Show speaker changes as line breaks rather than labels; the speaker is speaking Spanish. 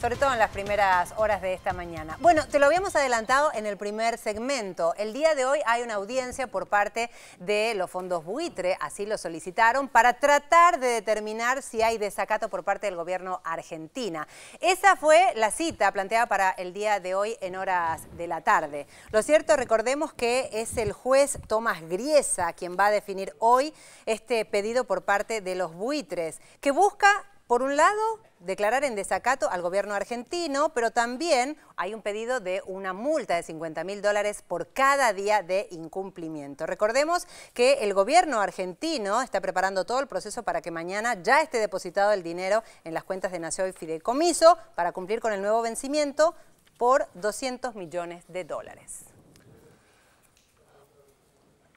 sobre todo en las primeras horas de esta mañana. Bueno, te lo habíamos adelantado en el primer segmento. El día de hoy hay una audiencia por parte de los fondos buitre, así lo solicitaron, para tratar de determinar si hay desacato por parte del gobierno argentina. Esa fue la cita planteada para el día de hoy en horas de la tarde. Lo cierto, recordemos que es el juez Tomás Griesa quien va a definir hoy este pedido por parte de los buitres, que busca, por un lado, declarar en desacato al gobierno argentino, pero también hay un pedido de una multa de 50 mil dólares por cada día de incumplimiento. Recordemos que el gobierno argentino está preparando todo el proceso para que mañana ya esté depositado el dinero en las cuentas de Nación y Fideicomiso para cumplir con el nuevo vencimiento por 200 millones de dólares.